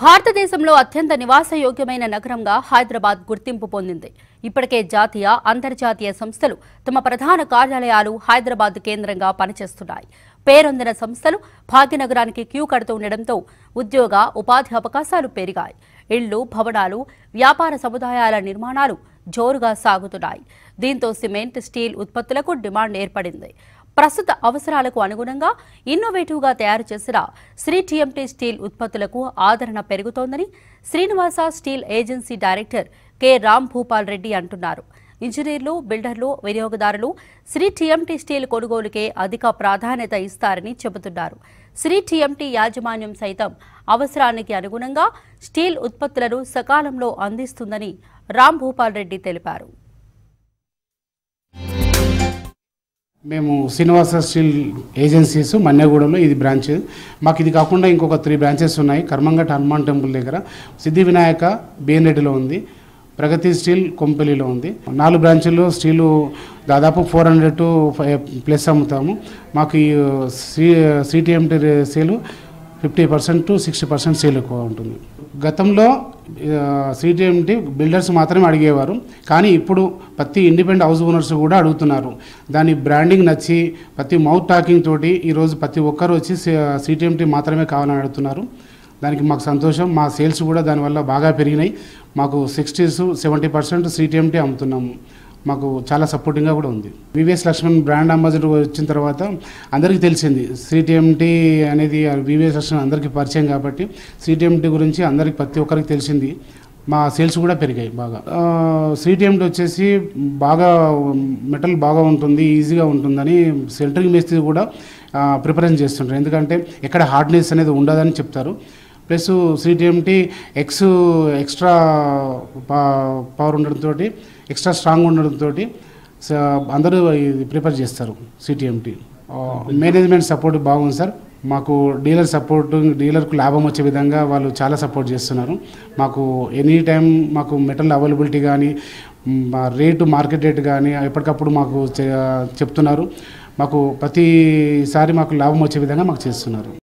భారతదేశంలో అత్యంత నివాసయోగ్యమైన నగరంగా హైదరాబాద్ గుర్తింపు పొందింది ఇప్పటికే జాతీయ అంతర్జాతీయ సంస్థలు తమ ప్రధాన కార్యాలయాలు హైదరాబాద్ కేంద్రంగా పనిచేస్తున్నాయి పేరొందిన సంస్థలు భాగ్యనగరానికి క్యూ కడుతూ ఉండడంతో ఉద్యోగ ఉపాధి అవకాశాలు పెరిగాయి ఇళ్లు భవనాలు వ్యాపార సముదాయాల నిర్మాణాలు జోరుగా సాగుతున్నాయి దీంతో సిమెంట్ స్టీల్ ఉత్పత్తులకు డిమాండ్ ఏర్పడింది ప్రస్తుత అవసరాలకు అనుగుణంగా ఇన్నోవేటివ్గా తయారు చేసిన శ్రీ టీఎంటీ స్టీల్ ఉత్పత్తులకు ఆదరణ పెరుగుతోందని Srinivasa steel agency director K Ram Bhupal Reddy అంటున్నారు ఇంజనీర్లు బిల్డర్లు వినియోగదారులు శ్రీ టీఎంటీ స్టీల్ కొనుగోలుకే అధిక ప్రాధాన్యత ఇస్తారని చెబుతున్నారు శ్రీ టీఎంటీ యాజమాన్యం సైతం అవసరానికి అనుగుణంగా స్టీల్ ఉత్పత్తులను సకాలంలో అందిస్తుందని రామ్ భూపాల్ రెడ్డి తెలిపారు మేము శ్రీనివాస స్టీల్ ఏజెన్సీస్ మన్యగూడలో ఇది బ్రాంచ్ మాకు ఇది కాకుండా ఇంకొక త్రీ బ్రాంచెస్ ఉన్నాయి కర్మంఘట్ హనుమాన్ టెంపుల్ దగ్గర సిద్ధి వినాయక బిఎన్రెడ్డిలో ఉంది ప్రగతి స్టీల్ కొంపల్లిలో ఉంది నాలుగు బ్రాంచ్లో స్టీలు దాదాపు ఫోర్ హండ్రెడ్ టు ప్లస్ అమ్ముతాము మాకు ఈ C CTMT sale fifty percent to sixty percent sale ఎక్కువ ఉంటుంది గతంలో సిటీఎంటీ బిల్డర్స్ మాత్రమే అడిగేవారు కానీ ఇప్పుడు ప్రతి ఇండిపెండెంట్ హౌస్ ఓనర్స్ కూడా అడుగుతున్నారు దాని బ్రాండింగ్ నచ్చి ప్రతి మౌత్ టాకింగ్ తోటి ఈరోజు ప్రతి ఒక్కరు వచ్చి సిటీఎంటీ మాత్రమే కావాలని అడుగుతున్నారు దానికి మాకు సంతోషం మా సేల్స్ కూడా దానివల్ల బాగా పెరిగినాయి మాకు సిక్స్టీస్ సెవెంటీ పర్సెంట్ సిటీఎంటీ అమ్ముతున్నాము మాకు చాలా సపోర్టింగ్గా కూడా ఉంది వివిఎస్ లక్ష్మణ్ బ్రాండ్ అంబాసిడర్ వచ్చిన తర్వాత అందరికీ తెలిసింది సిటీఎంటీ అనేది వివిఎస్ లక్ష్మణ్ అందరికీ పరిచయం కాబట్టి సిటీఎంటీ గురించి అందరికి ప్రతి ఒక్కరికి తెలిసింది మా సేల్స్ కూడా పెరిగాయి బాగా సిటీఎంటీ వచ్చేసి బాగా మెటల్ బాగా ఉంటుంది ఈజీగా ఉంటుందని సెల్టరింగ్ మేస్త్రి కూడా ప్రిపరేషన్ చేస్తుంటారు ఎందుకంటే ఎక్కడ హార్డ్నెస్ అనేది ఉండదని చెప్తారు plus CTMT ex extra power ఉండడంతో ఎక్స్ట్రా స్ట్రాంగ్ ఉండడంతో అందరూ ప్రిపేర్ చేస్తారు సిటిఎంటీ మేనేజ్మెంట్ సపోర్ట్ బాగుంది సార్ మాకు డీలర్ సపోర్ట్ డీలర్కు లాభం వచ్చే విధంగా వాళ్ళు చాలా సపోర్ట్ చేస్తున్నారు మాకు ఎనీ టైం మాకు మెటల్ అవైలబిలిటీ కానీ రేటు మార్కెట్ రేట్ కానీ ఎప్పటికప్పుడు మాకు చెప్తున్నారు మాకు ప్రతిసారి మాకు లాభం వచ్చే విధంగా మాకు చేస్తున్నారు